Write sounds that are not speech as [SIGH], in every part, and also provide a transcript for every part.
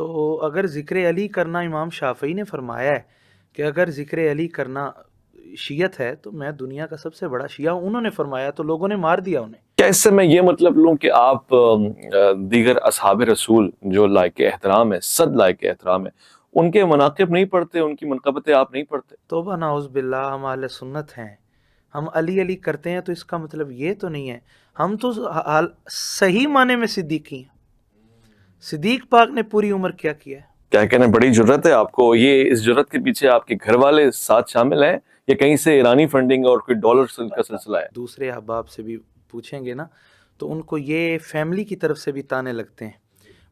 तो अगर ज़िक्र अली करना इमाम शाफी ने फरमाया है कि अगर ज़िक्र अली करना शीयत है तो मैं दुनिया का सबसे बड़ा शिया हूँ उन्होंने फरमाया तो लोगों ने मार दिया उन्हें क्या इससे मैं ये मतलब लूँ कि आप दीगर असहाब रसूल जो लायक एहतराम है सद लायक एहतराम है उनके मनाकब नहीं पढ़ते उनकी मनकबतें आप नहीं पढ़ते तो नाउज बिल्ला हम आल सुन्नत हैं हम अली अली करते हैं तो इसका मतलब ये तो नहीं है हम तो सही माने में सिद्दीकी हैं सिद्दीक पाक ने पूरी उम्र क्या किया क्या कहने बड़ी जरूरत है आपको ये इस जरूरत के पीछे आपके घर वाले साथ शामिल हैं या कहीं से ईरानी फंडिंग और कोई डॉलर का सिलसिला है दूसरे अहबाब से भी पूछेंगे ना तो उनको ये फैमिली की तरफ से भी ताने लगते हैं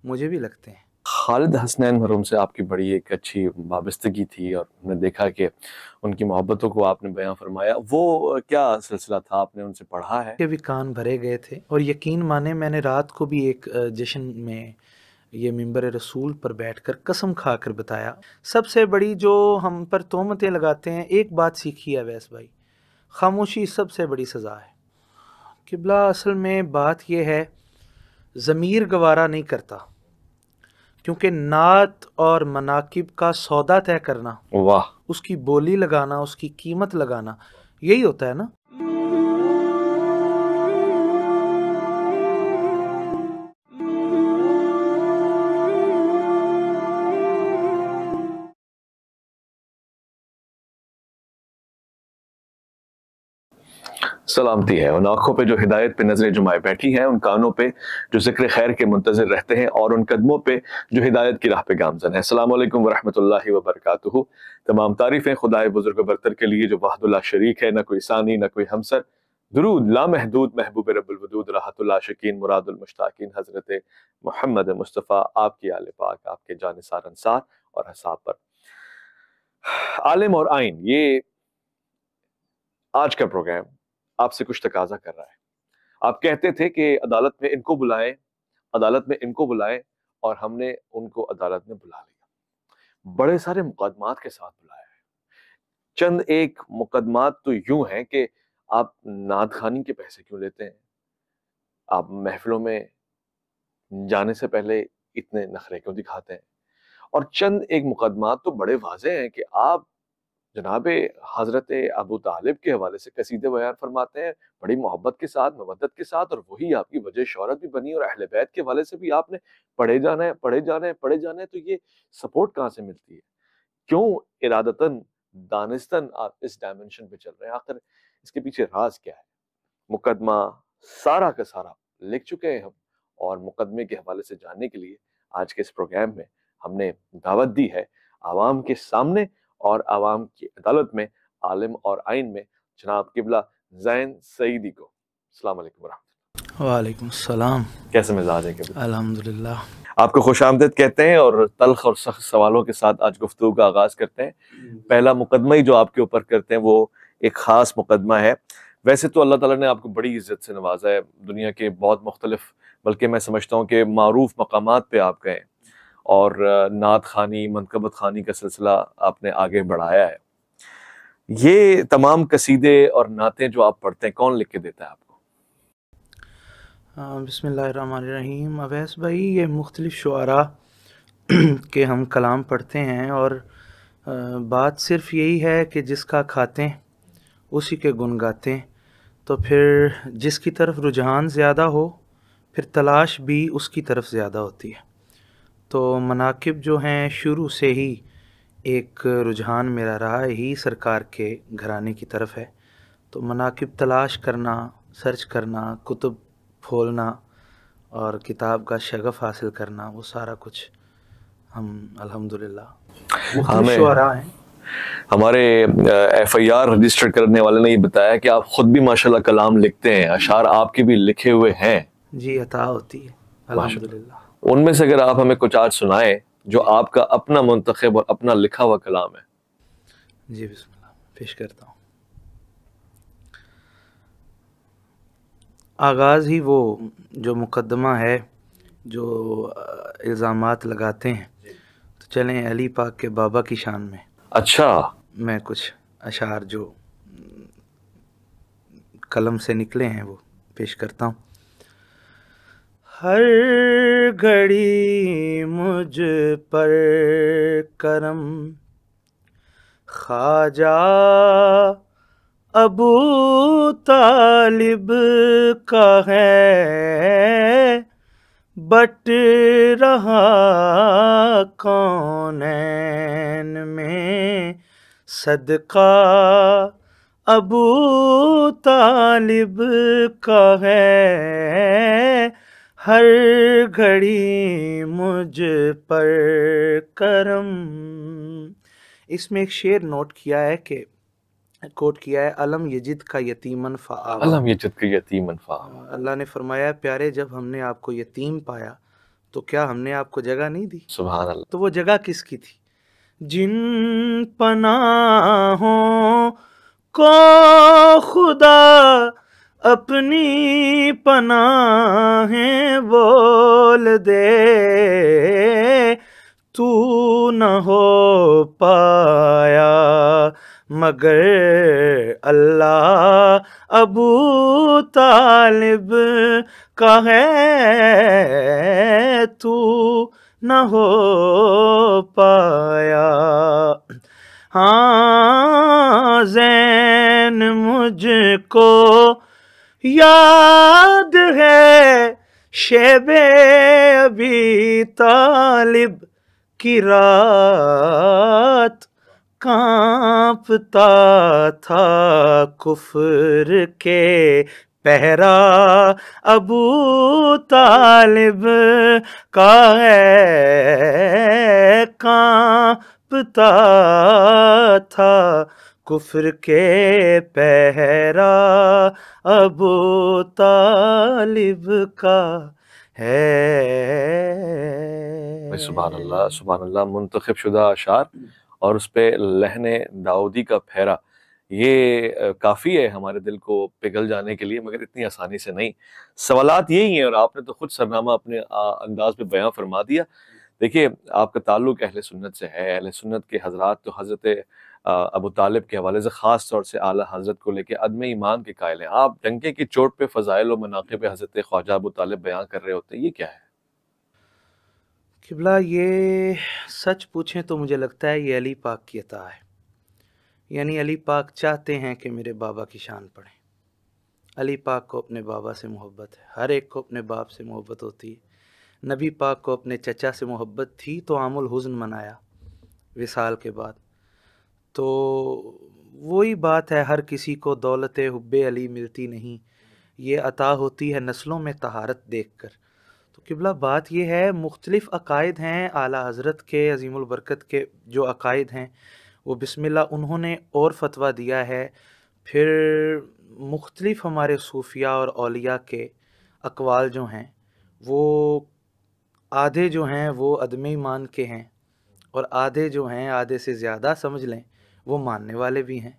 मुझे भी लगते हैं खालिद हसनैन मरूम से आपकी बड़ी एक अच्छी वाबस्तगी थी और हमने देखा कि उनकी मोहब्बतों को आपने बयां फरमाया वो क्या सिलसिला था आपने उनसे पढ़ा है के भी कान भरे गए थे और यकीन माने मैंने रात को भी एक जश्न में ये मंबर रसूल पर बैठ कर कसम खा कर बताया सबसे बड़ी जो हम पर तोहमतें लगाते हैं एक बात सीखी है वैस भाई खामोशी सबसे बड़ी सज़ा है किबला असल में बात यह है ज़मीर गवारा नहीं करता क्योंकि नात और मनाकिब का सौदा तय करना वाह उसकी बोली लगाना उसकी कीमत लगाना यही होता है ना सलामती है उन आंखों पे जो हिदायत पे नजरें जुमाए बैठी हैं उन कानों पे जो जिक्र खैर के मुंतजर रहते हैं और उन कदमों पे जो हिदायत की राह पे गामजन है अल्लाम वरहमल वबरक तमाम तारीफ़ें खुदाए बुजुर्ग बरतर के लिए जो वाहदुल्ला शरीक है ना कोई सानी ना कोई हमसर दरूद लामहदूद महबूब रबुलवदूद राहतुल्ला शकीन मुश्ताक़ीन हज़रत मोहम्मद मुस्तफ़ा आपकी आल पाक आपके जान सार अनसार और हसाब पर आलम और आइन ये आज का प्रोग्राम आपसे कुछ तकाजा कर रहा है आप कहते थे कि अदालत में इनको बुलाएं अदालत में इनको बुलाएं और हमने उनको अदालत में बुला लिया बड़े सारे मुकदमात के साथ बुलाया है चंद एक मुकदमात तो यूं हैं कि आप नाद खानी के पैसे क्यों लेते हैं आप महफिलों में जाने से पहले इतने नखरे क्यों दिखाते हैं और चंद एक मुकदमा तो बड़े वाजे हैं कि आप जनाब हज़रत अबू तालिब के हवाले से कसीदे बयान फरमाते हैं बड़ी मोहब्बत के साथ मबदत के साथ और वही आपकी वजह शहरत भी बनी और अहल बैत के हवाले से भी आपने पढ़े जाना है पढ़े जाना है पढ़े जाना है तो ये सपोर्ट कहाँ से मिलती है क्यों इरादतन दानिस्तन आप इस डायमेंशन पे चल रहे हैं आखिर इसके पीछे राज क्या है मुकदमा सारा का सारा लिख चुके हैं हम और मुकदमे के हवाले से जानने के लिए आज के इस प्रोग्राम में हमने दावत दी है आवाम के सामने और आवाम की अदालत में आलम और आइन में जनाब किबला जैन सईदी को सलाम वालेकुम सलाम कैसे मिजाज है अल्हम्दुलिल्लाह आपको खुश आमदेद कहते हैं और तलख और सख्त सवालों के साथ आज गुफ्तु का आगाज़ करते हैं पहला मुकदमा ही जो आपके ऊपर करते हैं वो एक ख़ास मुकदमा है वैसे तो अल्लाह ताला ने आपको बड़ी इज्जत से नवाजा है दुनिया के बहुत मुख्तलिफ बल्कि मैं समझता हूँ कि मरूफ मकाम पर आप गए और नात खानी मनकबत खानी का सिलसिला आपने आगे बढ़ाया है ये तमाम कसीदे और नातें जो आप पढ़ते हैं कौन लिख के देता है आपको बसमीम अवैस भाई ये मुख्तलिफ़ शुरा [CLEARS THROAT] के हम कलाम पढ़ते हैं और बात सिर्फ यही है कि जिसका खाते हैं उसी के गुनगाते गाते हैं तो फिर जिसकी तरफ रुझान ज़्यादा हो फिर तलाश भी उसकी तरफ ज़्यादा होती है तो मनाकब जो हैं शुरू से ही एक रुझान मेरा रहा ही सरकार के घराने की तरफ है तो मनाकब तलाश करना सर्च करना कुतुब खोलना और किताब का शगफ़ हासिल करना वो सारा कुछ हम अल्हम्दुलिल्लाह हमें हमारे एफ आई आर रजिस्टर करने वाले ने ये बताया कि आप ख़ुद भी माशाल्लाह कलाम लिखते हैं अशार आपके भी लिखे हुए हैं जी अता होती है अल्हम्दुलिल्लाह उनमें से अगर आप हमें कुछ आज सुनाएं जो आपका अपना मंतखब और अपना लिखा हुआ कलाम है जी पेश करता हूँ आगाज़ ही वो जो मुकदमा है जो इल्ज़ाम लगाते हैं तो चलें अली पाक के बाबा की शान में अच्छा मैं कुछ अशार जो कलम से निकले हैं वो पेश करता हूँ हर घड़ी मुझ पर करम खाजा अबू तालिब का है बट रहा कौन में सदका अबू तालिब का है हर घड़ी मुझ पर करम इसमें एक शेर नोट किया है कि कोट किया है अलम यजिद का यतीमन फ़ावा अलम यजिद का यतीमन फ़ावा अल्लाह ने फरमाया प्यारे जब हमने आपको यतीम पाया तो क्या हमने आपको जगह नहीं दी सुबह तो वो जगह किसकी थी जिन पनाहों को खुदा अपनी पनाहें बोल दे तू न हो पाया मगर अल्लाह अबू तालिब का है तू न हो पाया हाँ जैन मुझको याद है शेबे अभी तालिब की रात कांपता था कुफर के पहरा अबू तालिब का है कांपता था कुफर के पहरा अबू तालिब का है सुबह अल्लाह सुबह अल्लाह मुंतखब शुदा अशार और उस पर लहने दाऊदी का फहरा ये काफ़ी है हमारे दिल को पिघल जाने के लिए मगर इतनी आसानी से नहीं सवालत यही हैं और आपने तो खुद सरनामा अपने अंदाज में बयां फरमा दिया देखिए आपका ताल्लुक अहल सुन्नत से है अहल सुन्नत के हजरात तो हज़रत अबू तालिब के हवाले से ख़ास तौर से आला हजरत को लेकर अदम ईमान के कायल हैं आप डंके की चोट पे फ़जाइल और मनाक़े पे हजरत ख्वाजा अबू तालिब बयान कर रहे होते हैं ये क्या है किबला ये सच पूछें तो मुझे लगता है ये अली पाक की अता है यानी अली पाक चाहते हैं कि मेरे बाबा की शान पढ़ें अली पाक को अपने बाबा से मोहब्बत है हर एक को अपने बाप से मोहब्बत होती है नबी पाक को अपने चचा से मोहब्बत थी तो आमुल हुज़न मनाया विसाल के बाद तो वही बात है हर किसी को दौलत हब्ब अली मिलती नहीं ये अता होती है नस्लों में तहारत देख कर तो किबला बात यह है मुख्तलिफ़ अकायद हैं आला हज़रत के अजीमबरकत के जो अकायद हैं वो बिसमिल्ला उन्होंने और फतवा दिया है फिर मुख्तलिफ़ हमारे सूफिया और अलिया के अकवाल जो हैं वो आधे जो हैं वो अदम ईमान के हैं और आधे जो हैं आधे से ज़्यादा समझ लें वो मानने वाले भी हैं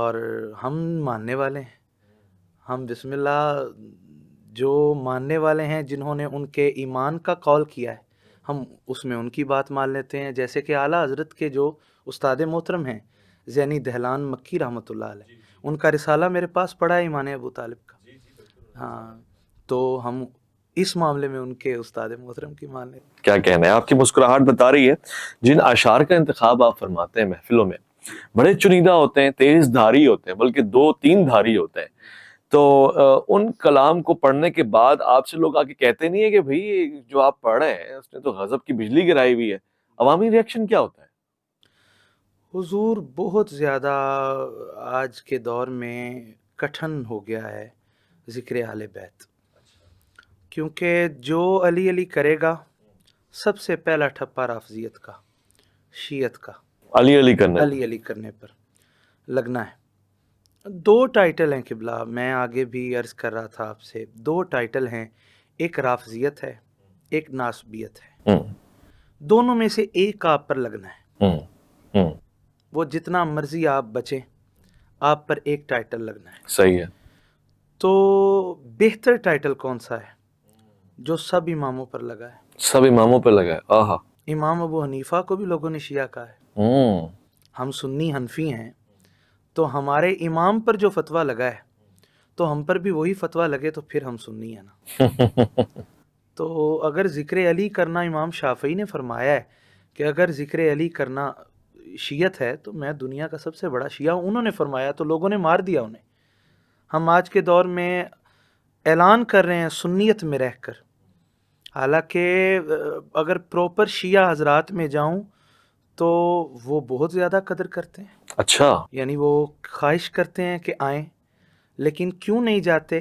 और हम मानने वाले हैं हम बिस्मिल्लाह जो मानने वाले हैं जिन्होंने उनके ईमान का कॉल किया है हम उसमें उनकी बात मान लेते हैं जैसे कि आला हजरत के जो उस्ताद मोहतरम हैं जैनी दहलान मक्की रहमत उनका रिसाला मेरे पास पड़ा है ईमान अबू तालिब का हाँ तो हम इस मामले में उनके उस्ताद मोहतरम की माने क्या कहना है आपकी मुस्कुराहट बता रही है जिन आशार का इंतखब आप फरमाते हैं महफिलों में बड़े चुनिंदा होते हैं तेज धारी होते हैं बल्कि दो तीन धारी होते हैं तो उन कलाम को पढ़ने के बाद आपसे लोग आके कहते नहीं है कि भाई जो आप पढ़ रहे हैं उसने तो गजब की बिजली गिराई हुई है अवामी रिएक्शन क्या होता है हुजूर बहुत ज़्यादा आज के दौर में कठिन हो गया है जिक्र आल बैत क्योंकि जो अली अली करेगा सबसे पहला ठप्पा राफजियत का शीयत का अली अली करने अली अली करने पर लगना है दो टाइटल हैं किबला मैं आगे भी अर्ज़ कर रहा था आपसे दो टाइटल हैं एक राफजियत है एक नासबियत है हम्म। दोनों में से एक आप पर लगना है हम्म, हम्म। वो जितना मर्जी आप बचें आप पर एक टाइटल लगना है सही है तो बेहतर टाइटल कौन सा है जो सब इमामों पर लगा है सब इमामों पर लगा है आहा इमाम अबू हनीफा को भी लोगों ने शिया कहा है हम्म। हम सुन्नी हनफी हैं तो हमारे इमाम पर जो फतवा लगा है तो हम पर भी वही फतवा लगे तो फिर हम सुन्नी है ना [LAUGHS] तो अगर ज़िक्र अली करना इमाम शाफी ने फरमाया है कि अगर ज़िक्र अली करना शीयत है तो मैं दुनिया का सबसे बड़ा शिया उन्होंने फरमाया तो लोगों ने मार दिया उन्हें हम आज के दौर में ऐलान कर रहे हैं सुन्नीत में रह कर हालांकि अगर प्रॉपर शिया हजरात में जाऊं तो वो बहुत ज़्यादा कदर करते हैं अच्छा यानी वो ख्वाहिश करते हैं कि आए लेकिन क्यों नहीं जाते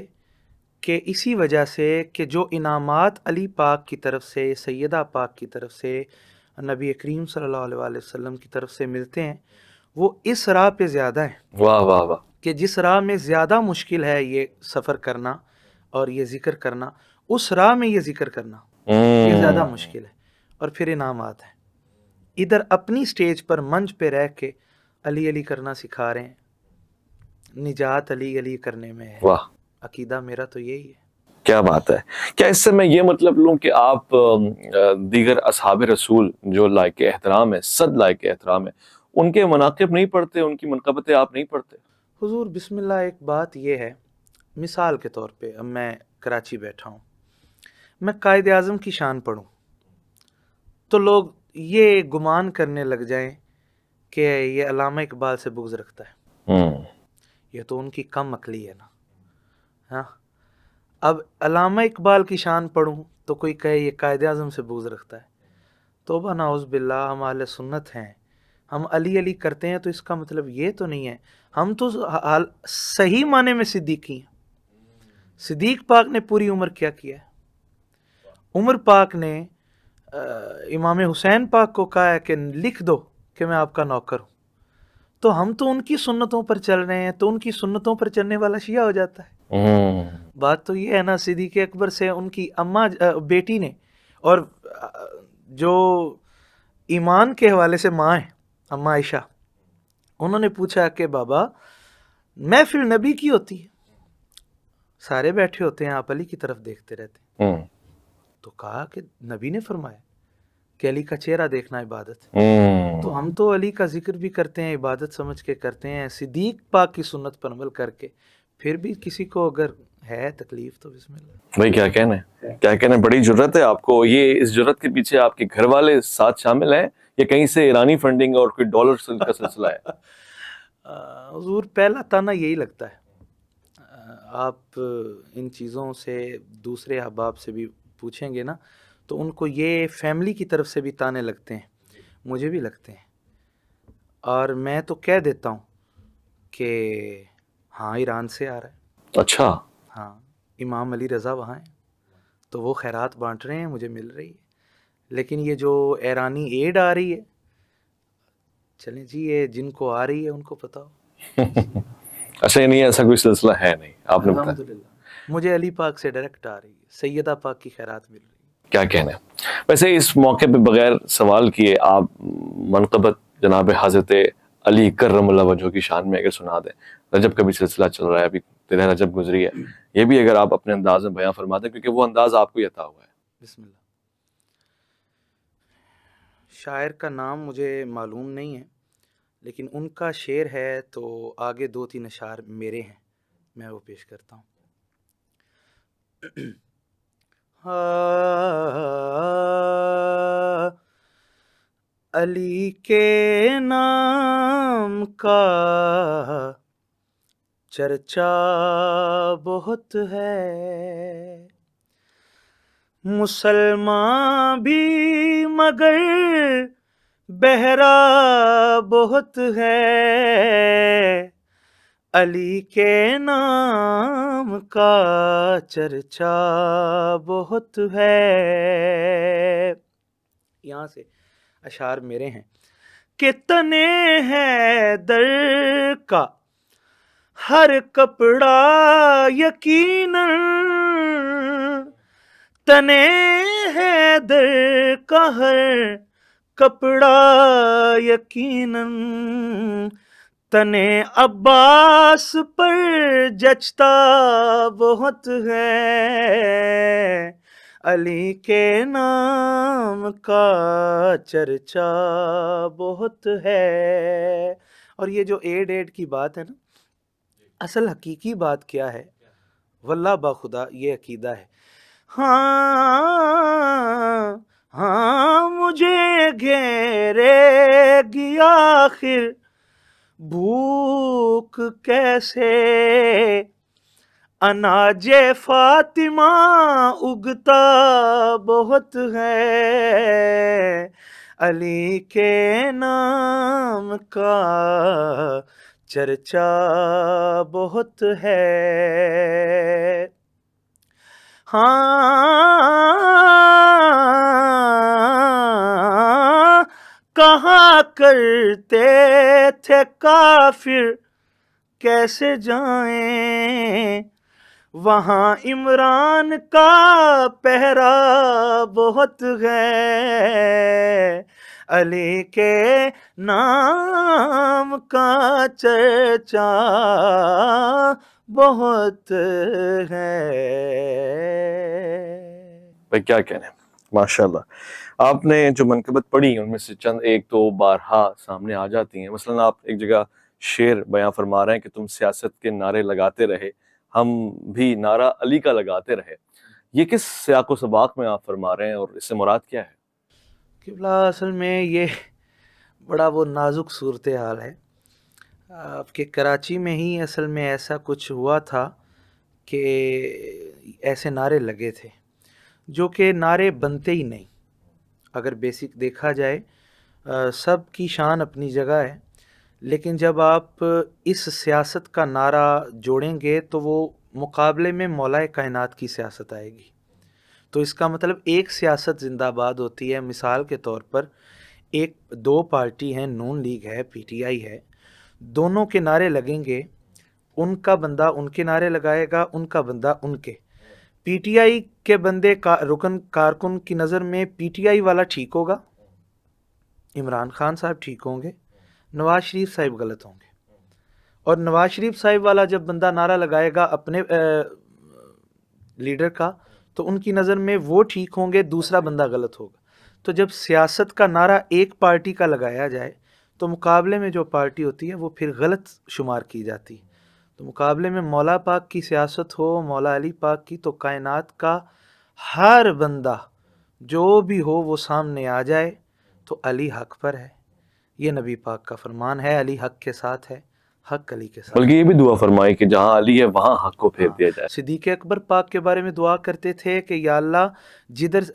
कि इसी वजह से कि जो इनामात अली पाक की तरफ से सैदा पाक की तरफ से नबी करीम सल्लल्लाहु वसल्लम की तरफ से मिलते हैं वो इस राह पे ज़्यादा है वाह वाह वाह कि जिस राह में ज़्यादा मुश्किल है ये सफ़र करना और ये ज़िक्र करना उस राह में ये जिक्र करना ये हम्म। ज़्यादा मुश्किल है और फिर इनाम आते हैं इधर अपनी स्टेज पर मंच पे रह के अली अली करना सिखा रहे हैं निजात अली अली करने में है वाह अकीदा मेरा तो यही है क्या बात है क्या इससे मैं ये मतलब लूं कि आप दीगर असहाब रसूल जो लायक एहतराम है सद लायक एहतराम है उनके मनाकब नहीं पढ़ते उनकी मनकबतें आप नहीं पढ़ते हुजूर बिस्मिल्लाह एक बात यह है मिसाल के तौर पे अब मैं कराची बैठा हूँ मैं कायद अज़म की शान पढ़ूँ तो लोग ये गुमान करने लग जाएं कि ये अलामा इकबाल से बुग्ज रखता है हम्म। ये तो उनकी कम अकली है ना हाँ अब अलामा इकबाल की शान पढ़ूँ तो कोई कहे ये कायद अज़म से बुग्ज रखता है तोबा उस बिल्ला हम आल सुन्नत हैं हम अली अली करते हैं तो इसका मतलब ये तो नहीं है हम तो सही माने में सिद्दीकी हैं सिद्दीक पाक ने पूरी उम्र क्या किया है उमर पाक ने आ, इमाम हुसैन पाक को कहा है कि लिख दो कि मैं आपका नौकर हूँ तो हम तो उनकी सुन्नतों पर चल रहे हैं तो उनकी सुन्नतों पर चलने वाला शिया हो जाता है बात तो ये है ना सिद्दीक अकबर से उनकी अम्मा बेटी ने और जो ईमान के हवाले से माँ है अम्मा आयशा उन्होंने पूछा कि बाबा महफिल नबी की होती है सारे बैठे होते हैं आप अली की तरफ देखते रहते हैं तो कहा कि नबी ने फरमाया कि अली का चेहरा देखना इबादत है हम्म। तो हम तो अली का जिक्र भी करते हैं इबादत समझ के करते हैं सिद्दीक पाक की सुन्नत पर अमल करके फिर भी किसी को अगर है तकलीफ तो बिस्मिल्लाह भाई क्या कहना है क्या कहना है बड़ी जरूरत है आपको ये इस जरूरत के पीछे आपके घर वाले साथ शामिल हैं या कहीं से ईरानी फंडिंग और कोई डॉलर का सिलसिला है [LAUGHS] हजूर पहला ताना यही लगता है आप इन चीज़ों से दूसरे अहबाब से भी पूछेंगे ना तो उनको ये फैमिली की तरफ से भी ताने लगते हैं मुझे भी लगते हैं और मैं तो कह देता हूँ कि हाँ ईरान से आ रहा है अच्छा हाँ इमाम अली रज़ा वहाँ है तो वो खैरात बांट रहे हैं मुझे मिल रही है लेकिन ये जो ईरानी एड आ रही है चले जी ये जिनको आ रही है उनको पता हो [LAUGHS] अच्छा नहीं ऐसा कोई सिलसिला है नहीं आपने बताया मुझे अली पाक से डायरेक्ट आ रही है सैदा पाक की खैरात मिल रही है क्या कहना है वैसे इस मौके पे बगैर सवाल किए आप मनकबत जनाब हजरत अली करम वजह की शान में अगर सुना दें रजब का भी सिलसिला चल रहा है अभी तेरह रजब गुजरी है ये भी अगर आप अपने अंदाज में बयां फरमा दें क्योंकि वो अंदाज आपको ही अता हुआ है बिस्मिल्लाह शायर का नाम मुझे मालूम नहीं है लेकिन उनका शेर है तो आगे दो तीन अशार मेरे हैं मैं वो पेश करता हूँ [CLEARS THROAT] अली के नाम का चर्चा बहुत है मुसलमान भी मगर बहरा बहुत है अली के नाम का चर्चा बहुत है यहाँ से अशार मेरे हैं कितने हैं दर का हर कपड़ा यकीन तने है दर का हर कपड़ा यकीनन तने अब्बास पर जचता बहुत है अली के नाम का चर्चा बहुत है और ये जो एड एड की बात है ना असल हकीकी बात क्या है वल्ला बाखुदा ये अकीदा है हाँ हाँ मुझे गिया आखिर भूख कैसे अनाज फातिमा उगता बहुत है अली के नाम का चर्चा बहुत है हाँ कहाँ करते थे काफिर कैसे जाएं वहाँ इमरान का पहरा बहुत है अली के नाम का चर्चा बहुत है भाई क्या कहने माशा आपने जो मनकबत पढ़ी उनमें से चंद एक दो तो बारहा सामने आ जाती हैं मसलन आप एक जगह शेर बयां फरमा रहे हैं कि तुम सियासत के नारे लगाते रहे हम भी नारा अली का लगाते रहे ये किस सियाको सबाक में आप फरमा रहे हैं और इससे मुराद क्या है किबला असल में ये बड़ा वो नाजुक सूरत हाल है आपके कराची में ही असल में ऐसा कुछ हुआ था कि ऐसे नारे लगे थे जो कि नारे बनते ही नहीं अगर बेसिक देखा जाए सब की शान अपनी जगह है लेकिन जब आप इस सियासत का नारा जोड़ेंगे तो वो मुकाबले में मौलाए कायनात की सियासत आएगी तो इसका मतलब एक सियासत जिंदाबाद होती है मिसाल के तौर पर एक दो पार्टी हैं नून लीग है पीटीआई है दोनों के नारे लगेंगे उनका बंदा उनके नारे लगाएगा उनका बंदा उनके पीटीआई के बंदे का रुकन कारकुन की नज़र में पीटीआई वाला ठीक होगा इमरान खान साहब ठीक होंगे नवाज शरीफ साहब गलत होंगे और नवाज शरीफ साहब वाला जब बंदा नारा लगाएगा अपने आ, लीडर का तो उनकी नज़र में वो ठीक होंगे दूसरा बंदा गलत होगा तो जब सियासत का नारा एक पार्टी का लगाया जाए तो मुकाबले में जो पार्टी होती है वो फिर गलत शुमार की जाती है तो मुकाबले में मौला पाक की सियासत हो मौला अली पाक की तो कायनात का हर बंदा जो भी हो वो सामने आ जाए तो अली हक पर है ये नबी पाक का फरमान है अली हक के साथ है हक अली के साथ बल्कि ये भी दुआ फरमाए कि जहाँ अली है वहाँ हक को फेर दिया जाए सिद्दीक अकबर पाक के बारे में दुआ करते थे कि या अल्लाह जिधर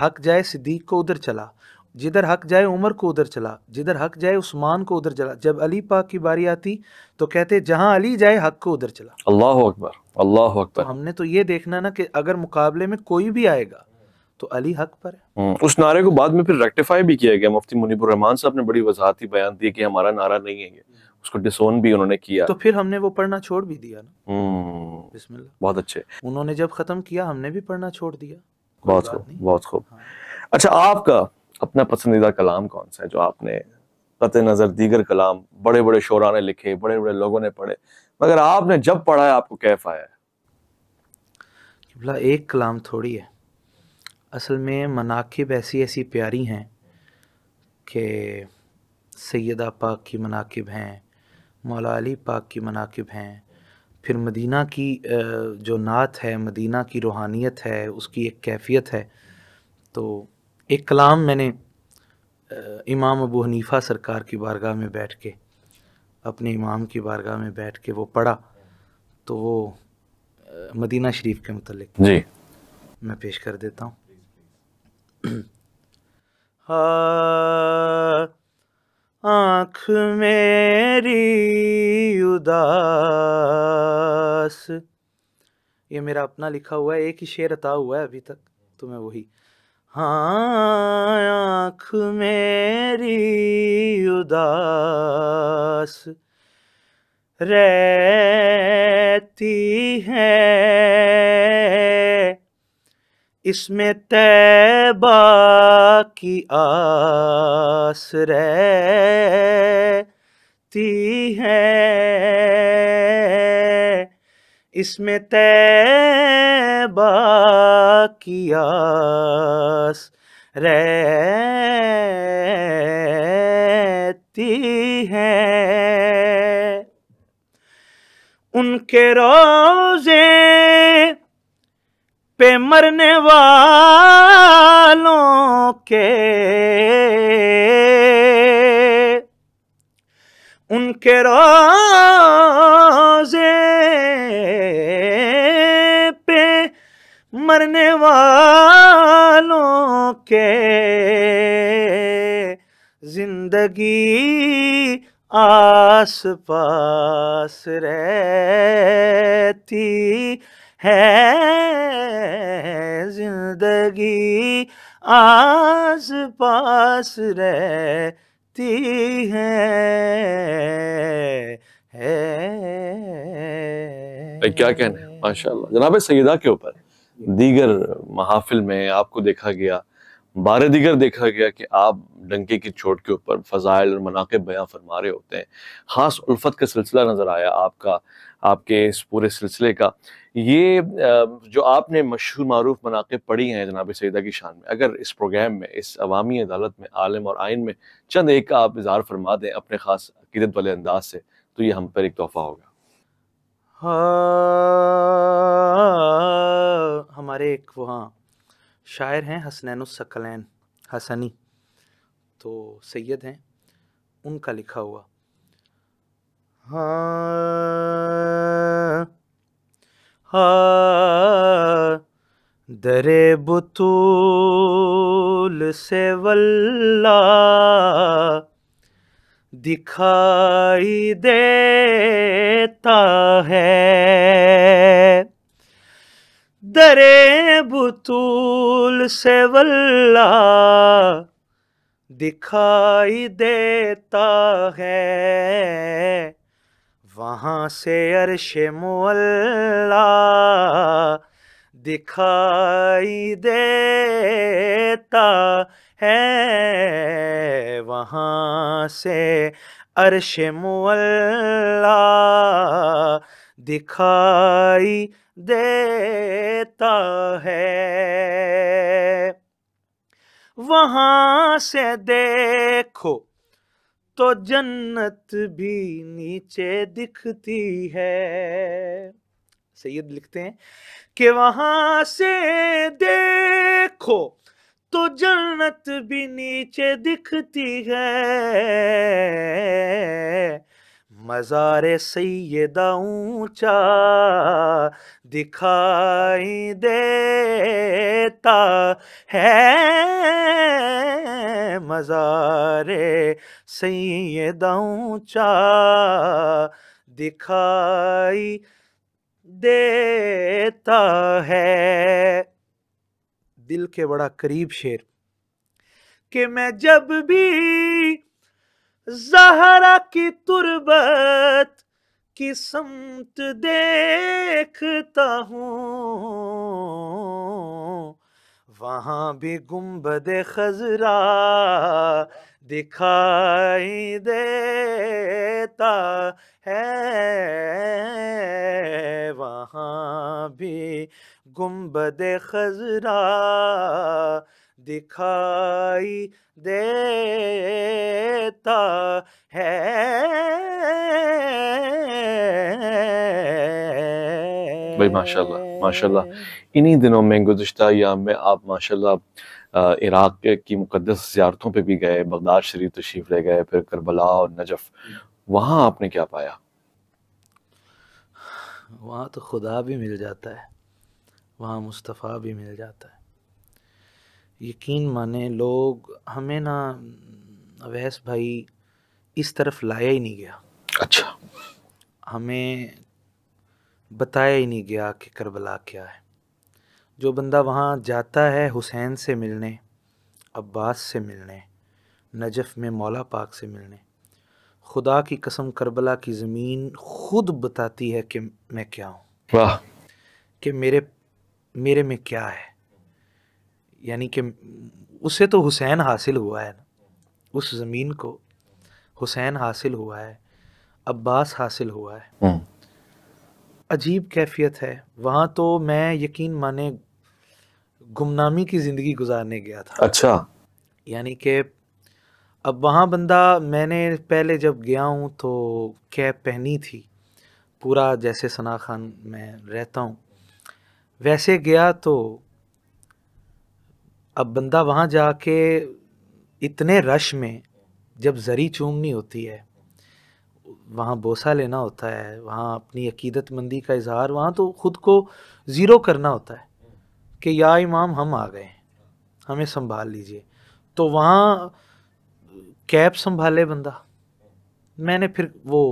हक जाए सिद्दीक को उधर चला जिधर हक जाए उमर को उधर चला जिधर हक जाए उस्मान को उधर चला जब अली पाक की बारी आती तो कहते जहां अली जाए हक को उधर चला अल्लाह अकबर अल्लाह अकबर तो हमने तो ये देखना ना कि अगर मुकाबले में कोई भी आएगा तो अली हक पर है हम्म, उस नारे को बाद में फिर रेक्टिफाई भी किया गया मुफ्ती मुनीबुर रहमान साहब ने बड़ी वजाहती बयान दी कि हमारा नारा नहीं है उसको डिसोन भी उन्होंने किया तो फिर हमने वो पढ़ना छोड़ भी दिया ना हम्म, बिस्मिल्लाह बहुत अच्छे उन्होंने जब खत्म किया हमने भी पढ़ना छोड़ दिया बहुत खूब बहुत हाँ। खूब अच्छा आपका अपना पसंदीदा कलाम कौन सा है जो आपने कत नज़र दीगर कलाम बड़े बड़े शोरा ने लिखे बड़े बड़े लोगों ने पढ़े मगर आपने जब पढ़ा है आपको कैफ आया है एक कलाम थोड़ी है असल में मनाकब ऐसी ऐसी प्यारी हैं कि सैदा पाक की मनाकब हैं मौला अली पाक की मनाकब हैं फिर मदीना की जो नात है मदीना की रूहानियत है उसकी एक कैफियत है तो एक कलाम मैंने इमाम अबू हनीफ़ा सरकार की बारगाह में बैठ के अपने इमाम की बारगाह में बैठ के वो पढ़ा तो वो मदीना शरीफ के मतलब जी मैं पेश कर देता हूँ [CLEARS THROAT] आँख मेरी उदास ये मेरा अपना लिखा हुआ है एक ही शेर अता हुआ है अभी तक तो मैं वही हाँ आँख मेरी उदास रहती है इसमें तैबा की आस रहती है इसमें ते कियास रहती है उनके रोजे पे मरने वालों के उनके रोजे पे मरने वालों के जिंदगी आस पास रहती है जिंदगी आस पास रहती है, है। क्या हम्म। कहना है माशा जनाब सैदा के ऊपर दीगर महाफिल में आपको देखा गया बारे दीगर देखा गया कि आप डंके की चोट के ऊपर फ़जाइल और मनाकब बयां फरमा रहे होते हैं ख़ास उल्फत का सिलसिला नज़र आया आपका आपके इस पूरे सिलसिले का ये जो आपने मशहूर मरूफ मनाकब पढ़ी हैं जनाब सदा की शान में अगर इस प्रोग्राम में इस अवामी अदालत में आलम और आइन में चंद एक का आप इजहार फरमा दें अपने ख़ास अकीदत वाले अंदाज से तो ये हम पर एक तोहफ़ा होगा हाँ। हमारे एक वहाँ शायर हैं हसनैन सकलैन हसनी तो सैयद हैं उनका लिखा हुआ हा हाँ। दरे बुतूल से वल्ला दिखाई देता है दरे बुतूल से वल्ला दिखाई देता है वहाँ से अरशे मुल्ला दिखाई देता है वहाँ से अरश मुल्ला दिखाई देता है वहाँ से देखो तो जन्नत भी नीचे दिखती है सैयद लिखते हैं कि वहाँ से देखो तो जन्नत भी नीचे दिखती है मजार सैदा ऊंचा दिखाई देता है मजार सैदा ऊंचा दिखाई देता है दिल के बड़ा करीब शेर कि मैं जब भी जहरा की तुरबत की समत देखता हूँ वहाँ भी गुम्बद खजरा दिखाई देता है वहाँ भी गुम्बद खजरा दिखाई देता है भाई माशाल्लाह माशाल्लाह इन्हीं दिनों में गुजशत या में आप माशाल्लाह इराक की मुकदस ज्यारतों पे भी गए बगदाद शरीफ तशरीफ ले गए फिर करबला और नजफ वहाँ आपने क्या पाया वहाँ तो खुदा भी मिल जाता है वहाँ मुस्तफ़ा भी मिल जाता है यकीन माने लोग हमें ना अवैस भाई इस तरफ लाया ही नहीं गया अच्छा हमें बताया ही नहीं गया कि करबला क्या है जो बंदा वहाँ जाता है हुसैन से मिलने अब्बास से मिलने नजफ़ में मौला पाक से मिलने खुदा की कसम करबला की ज़मीन खुद बताती है कि मैं क्या हूँ वाह कि मेरे मेरे में क्या है यानी कि उसे तो हुसैन हासिल हुआ है ना उस ज़मीन को हुसैन हासिल हुआ है अब्बास हासिल हुआ है हम्म। अजीब कैफियत है वहाँ तो मैं यकीन माने गुमनामी की ज़िंदगी गुजारने गया था अच्छा यानी कि अब वहाँ बंदा मैंने पहले जब गया हूँ तो कैप पहनी थी पूरा जैसे सना खान मैं रहता हूँ वैसे गया तो अब बंदा वहाँ जाके इतने रश में जब जरी चूमनी होती है वहाँ बोसा लेना होता है वहाँ अपनी अकीदतमंदी का इजहार वहाँ तो ख़ुद को ज़ीरो करना होता है कि या इमाम हम आ गए हमें संभाल लीजिए तो वहाँ कैब संभाले बंदा मैंने फिर वो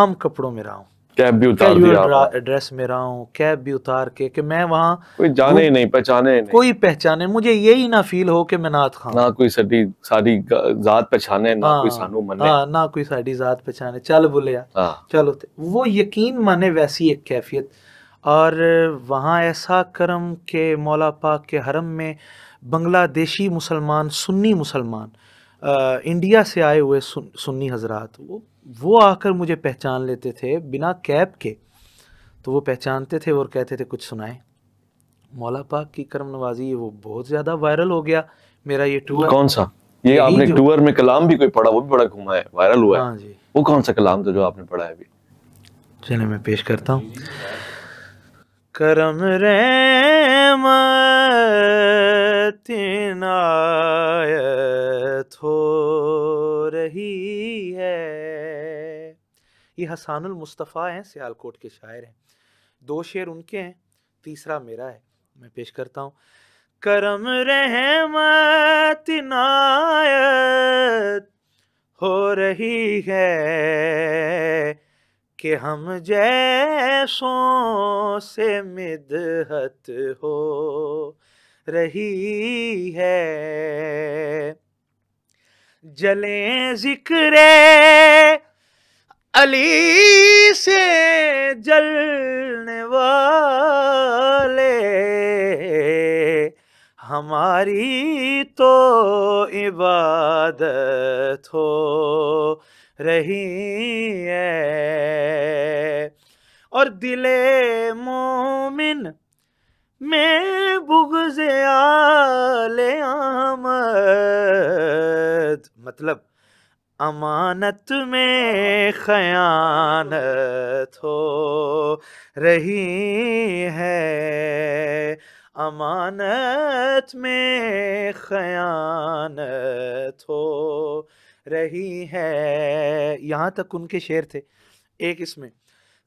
आम कपड़ों में रहा हूँ कैब भी उतार दिया एड्रेस में रहा हूँ कैब भी उतार के कि मैं वहाँ कोई जाने ही नहीं पहचाने नहीं कोई पहचाने मुझे यही ना फील हो कि मैं नाथ खान ना कोई साड़ी सारी जात पहचाने ना कोई हाँ, सानू मने हाँ ना कोई साड़ी जात पहचाने चल बोले यार हाँ। चलो वो यकीन माने वैसी एक कैफियत और वहाँ ऐसा करम के मौला पाक के हरम में बांग्लादेशी मुसलमान सुन्नी मुसलमान इंडिया से आए हुए सुन्नी हजरात वो वो आकर मुझे पहचान लेते थे बिना कैप के तो वो पहचानते थे और कहते थे कुछ सुनाए मौला पाक की करम नवाजी वो बहुत ज़्यादा वायरल हो गया मेरा ये टूर कौन सा ये आपने टूर में कलाम भी कोई पढ़ा वो भी बड़ा घुमा है वायरल हुआ हाँ जी वो कौन सा कलाम था जो आपने पढ़ा है अभी चले मैं पेश करता हूँ करम रे मनाय थो रही है ये हसानुल मुस्तफ़ा हैं सियालकोट के शायर हैं दो शेर उनके हैं तीसरा मेरा है मैं पेश करता हूँ करम रहमत नायत हो रही है कि हम जैसों से मिदहत हो रही है जले जिक्रे अली से जलने वाले हमारी तो इबादत हो रही है और दिले मोमिन मैं बुगज आले आमद मतलब अमानत में खयानत हो रही है अमानत में खयानत हो रही है यहाँ तक उनके शेर थे एक इसमें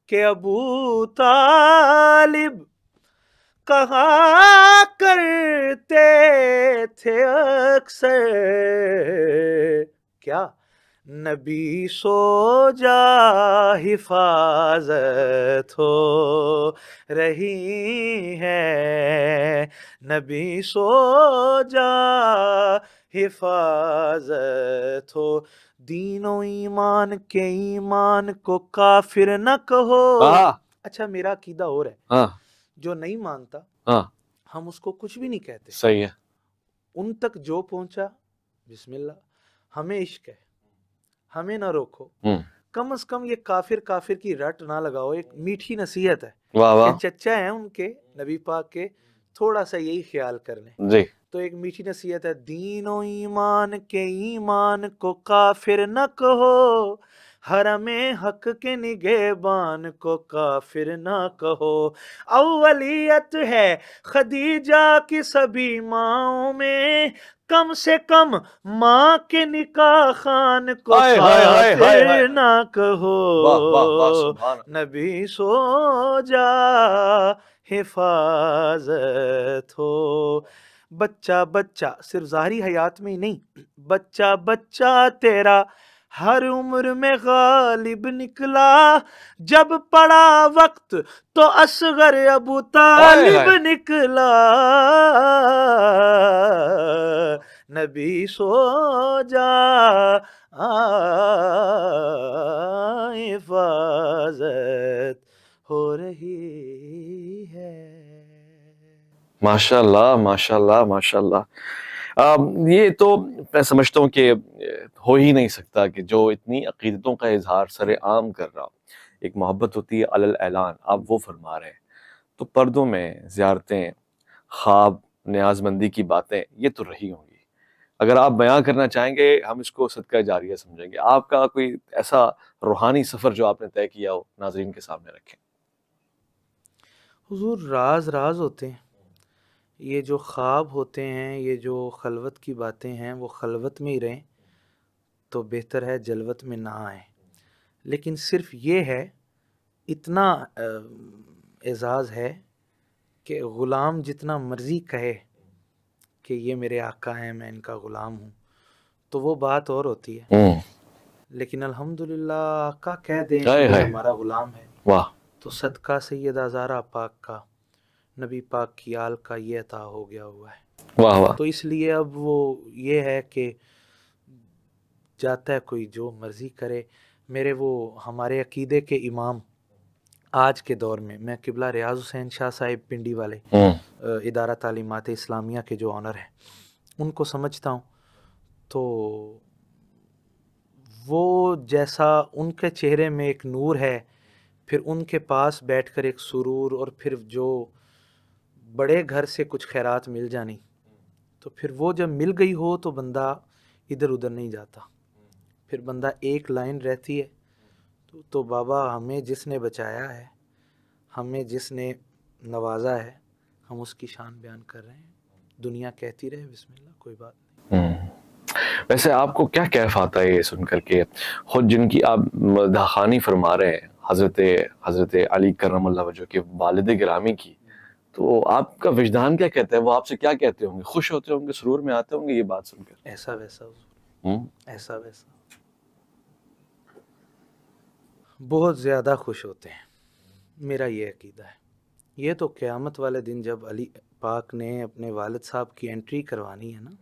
के अबू तालिब कहा करते थे अक्सर क्या नबी सो जा हिफाजत हो रही है नबी सो जा हिफाजत हो दीनों ईमान के ईमान को काफिर न कहो अच्छा मेरा कीदा और है हाँ। जो नहीं मानता हाँ हम उसको कुछ भी नहीं कहते सही है उन तक जो पहुंचा बिस्मिल्ला हमें इश्क है हमें ना रोको हम्म। कम से कम ये काफिर काफिर की रट ना लगाओ एक मीठी नसीहत है वाह वाह चचा है उनके नबी पाक के थोड़ा सा यही ख्याल कर लें जी तो एक मीठी नसीहत है दीनो ईमान के ईमान को काफिर न कहो हरमे हक के निगेबान को काफिर ना कहो अवलियत है खदीजा की सभी माओ में कम से कम माँ के निकाह खान को काफिर ना कहो नबी सो जा हिफाजत हो बच्चा बच्चा सिर्फ जारी हयात में ही नहीं बच्चा बच्चा तेरा हर उम्र में गालिब निकला जब पड़ा वक्त तो असगर अबू तालिब निकला नबी सो जा हिफाजत हो रही है माशाल्लाह माशाल्लाह माशाल्लाह ये तो मैं समझता हूँ कि हो ही नहीं सकता कि जो इतनी अकीदतों का इजहार सर आम कर रहा हो एक मोहब्बत होती है अल ऐलान आप वो फरमा रहे हैं तो पर्दों में ज्यारतें ख्वाब न्याजमंदी की बातें ये तो रही होंगी अगर आप बयां करना चाहेंगे हम इसको सदका जारिया समझेंगे आपका कोई ऐसा रूहानी सफ़र जो आपने तय किया हो नाजरीन के सामने रखें हुजूर राज राज होते हैं ये जो ख्वाब होते हैं ये जो खलवत की बातें हैं वो खलवत में ही रहें तो बेहतर है जलवत में ना आए लेकिन सिर्फ ये है इतना एजाज़ है कि ग़ुलाम जितना मर्ज़ी कहे कि ये मेरे आका हैं मैं इनका ग़ुलाम हूँ तो वो बात और होती है हम्म। लेकिन अल्हम्दुलिल्लाह आका कह दें हमारा ग़ुलाम है वाह तो सदका सैद आज़ारा पाक का नबी पाक की आल का ये अता हो गया हुआ है वाह वाह तो इसलिए अब वो ये है कि जाता है कोई जो मर्ज़ी करे मेरे वो हमारे अकीदे के इमाम आज के दौर में मैं किबला रियाज हुसैन शाह साहिब पिंडी वाले हम्म। इदारा तालीमत इस्लामिया के जो ऑनर हैं उनको समझता हूँ तो वो जैसा उनके चेहरे में एक नूर है फिर उनके पास बैठकर एक सुरूर और फिर जो बड़े घर से कुछ खैरात मिल जानी तो फिर वो जब मिल गई हो तो बंदा इधर उधर नहीं जाता फिर बंदा एक लाइन रहती है तो, तो बाबा हमें जिसने बचाया है हमें जिसने नवाजा है हम उसकी शान बयान कर रहे हैं दुनिया कहती रहे बिस्मिल्लाह कोई बात नहीं हम्म। वैसे आपको क्या कैफ आता है ये सुनकर के खुद जिनकी आप दहानी फरमा रहे हैं हज़रत हज़रत अली करम वजह के वालद ग्रामी की तो आपका विजदान क्या कहता है वो आपसे क्या कहते होंगे खुश होते होंगे सुरूर में आते होंगे ये बात सुनकर ऐसा वैसा हुँ? हम्म? ऐसा वैसा बहुत ज़्यादा खुश होते हैं मेरा ये अकीदा है ये तो क़्यामत वाले दिन जब अली पाक ने अपने वालद साहब की एंट्री करवानी है ना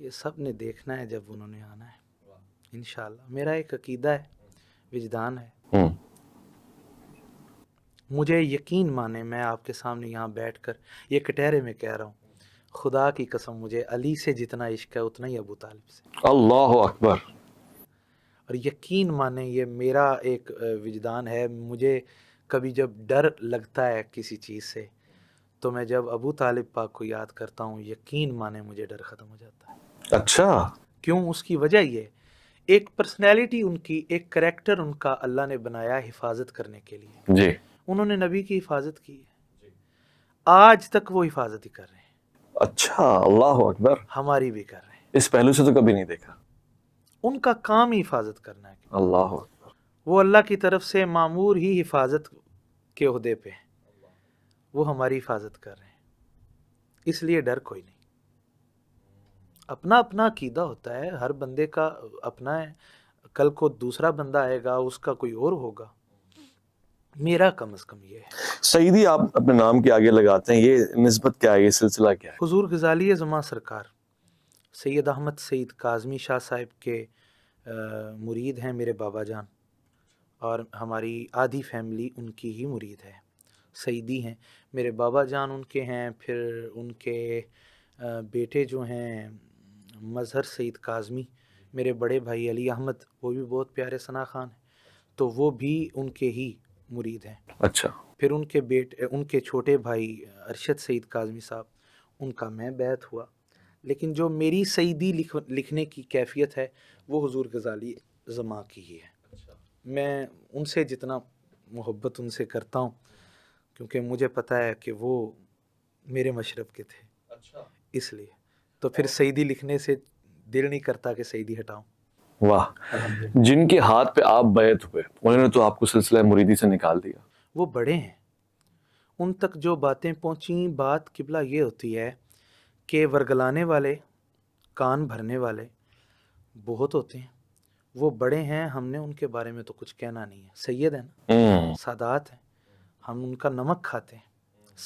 ये सब ने देखना है जब उन्होंने आना है इन मेरा एक अकीदा है विजदान है हम्म। मुझे यकीन माने मैं आपके सामने यहाँ बैठ कर ये कटहरे में कह रहा हूँ खुदा की कसम मुझे अली से जितना इश्क है उतना ही अबू तालिब से अल्लाह अकबर और यकीन माने ये मेरा एक विजदान है मुझे कभी जब डर लगता है किसी चीज़ से तो मैं जब अबू तालिब पाक को याद करता हूँ यकीन माने मुझे डर ख़त्म हो जाता है अच्छा क्यों उसकी वजह ये एक पर्सनैलिटी उनकी एक करेक्टर उनका अल्लाह ने बनाया हिफाजत करने के लिए जी उन्होंने नबी की हिफाजत की है आज तक वो हिफाजत ही कर रहे हैं अच्छा अल्लाह अकबर हमारी भी कर रहे हैं इस पहलू से तो कभी नहीं देखा उनका काम ही हिफाजत करना है अल्लाह अकबर वो अल्लाह की तरफ से मामूर ही हिफाजत के अहदे पे हैं वो हमारी हिफाजत कर रहे हैं इसलिए डर कोई नहीं अपना अपना अकीदा होता है हर बंदे का अपना है कल को दूसरा बंदा आएगा उसका कोई और होगा मेरा कम अज कम ये है सईदी आप अपने नाम के आगे लगाते हैं ये नस्बत क्या है ये सिलसिला क्या है हजूर गजाली जमा सरकार सैद अहमद सईद काजमी शाह साहब के आ, मुरीद हैं मेरे बाबा जान और हमारी आधी फैमिली उनकी ही मुरीद है सईदी हैं मेरे बाबा जान उनके हैं फिर उनके बेटे जो हैं मज़हर सईद काजमी मेरे बड़े भाई अली अहमद वो भी बहुत प्यारे सना खान हैं तो वो भी उनके ही मुरीद हैं अच्छा फिर उनके बेटे उनके छोटे भाई अरशद सईद काजमी साहब उनका मैं बैत हुआ लेकिन जो मेरी सईदी लिख, लिखने की कैफियत है वो हजूर गज़ाली जमा की ही है अच्छा। मैं उनसे जितना मोहब्बत उनसे करता हूँ क्योंकि मुझे पता है कि वो मेरे मशरब के थे अच्छा इसलिए तो फिर सईदी लिखने से दिल नहीं करता कि सईदी हटाऊँ वाह जिनके हाथ पे आप बैत हुए उन्होंने तो आपको सिलसिला मुरीदी से निकाल दिया वो बड़े हैं उन तक जो बातें पहुंची बात किबला ये होती है कि वर्गलाने वाले कान भरने वाले बहुत होते हैं वो बड़े हैं हमने उनके बारे में तो कुछ कहना नहीं है सैयद है ना हम्म। सादात है हम उनका नमक खाते हैं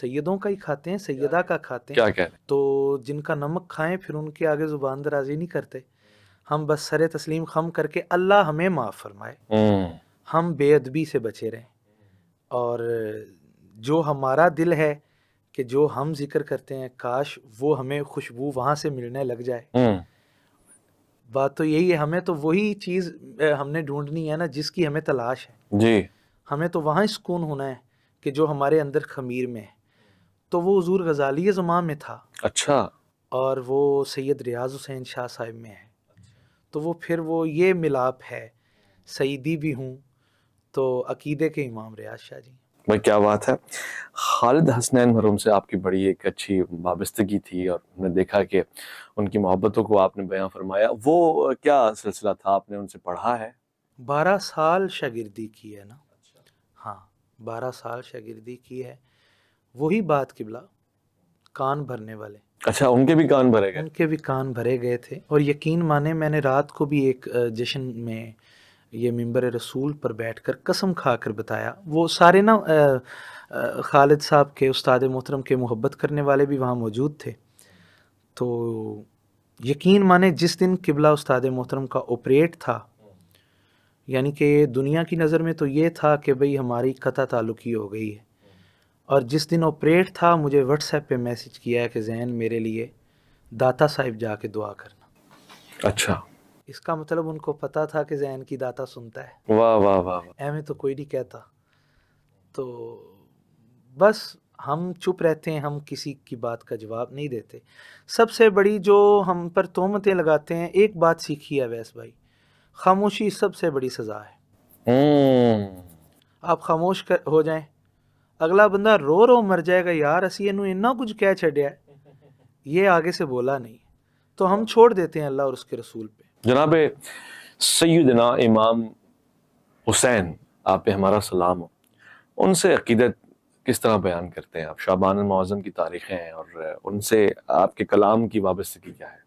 सैयदों का ही खाते हैं सैयदा का खाते हैं क्या क्या? है? तो जिनका नमक खाएं फिर उनके आगे जुबान दराजी नहीं करते हम बस सर तस्लीम खम करके अल्लाह हमें माफ़ फरमाए हम्म। हम बेअदबी से बचे रहें और जो हमारा दिल है कि जो हम जिक्र करते हैं काश वो हमें खुशबू वहाँ से मिलने लग जाए हम्म। बात तो यही है हमें तो वही चीज़ हमने ढूंढनी है ना जिसकी हमें तलाश है जी हमें तो वहाँ सुकून होना है कि जो हमारे अंदर खमीर में है तो वो हजूर गजाली जमा में था अच्छा और वो सैयद रियाज हुसैन शाह साहब में है तो वो फिर वो ये मिलाप है सईदी भी हूँ तो अकीदे के इमाम रियाज शाह जी भाई क्या बात है खालिद हसनैन मरूम से आपकी बड़ी एक अच्छी वाबस्तगी थी और उन्होंने देखा कि उनकी मोहब्बतों को आपने बयां फरमाया वो क्या सिलसिला था आपने उनसे पढ़ा है बारह साल शागिर्दी की है ना अच्छा। हाँ बारह साल शागिर्दी की है वही बात किबला कान भरने वाले अच्छा उनके भी कान भरे गए उनके भी कान भरे गए थे और यकीन माने मैंने रात को भी एक जश्न में ये मंबर रसूल पर बैठ कर कसम खा कर बताया वो सारे ना खालिद साहब के उस्ताद मोहतरम के मोहब्बत करने वाले भी वहाँ मौजूद थे तो यकीन माने जिस दिन किबला उस्ताद मोहतरम का ऑपरेट था यानी कि दुनिया की नज़र में तो ये था कि भाई हमारी कथा ताल्लुकी हो गई है और जिस दिन ऑपरेट था मुझे व्हाट्सएप पे मैसेज किया है कि जैन मेरे लिए दाता साहिब जाके दुआ करना अच्छा इसका मतलब उनको पता था कि जैन की दाता सुनता है वाह वाह वाह एम तो कोई नहीं कहता तो बस हम चुप रहते हैं हम किसी की बात का जवाब नहीं देते सबसे बड़ी जो हम पर तोहमतें लगाते हैं एक बात सीखी है वैस भाई खामोशी सबसे बड़ी सज़ा है हम्म। आप खामोश कर हो जाएं अगला बंदा रो रो मर जाएगा यार असी इन इन्ना कुछ कह ਛੱਡਿਆ [LAUGHS] ये आगे से बोला नहीं तो हम छोड़ देते हैं अल्लाह और उसके रसूल पे जनाब सैदना इमाम हुसैन आप पे हमारा सलाम हो उनसे अकीदत किस तरह बयान करते हैं आप शाबान मौज़म की तारीखें हैं और उनसे आपके कलाम की वाबस्तगी क्या है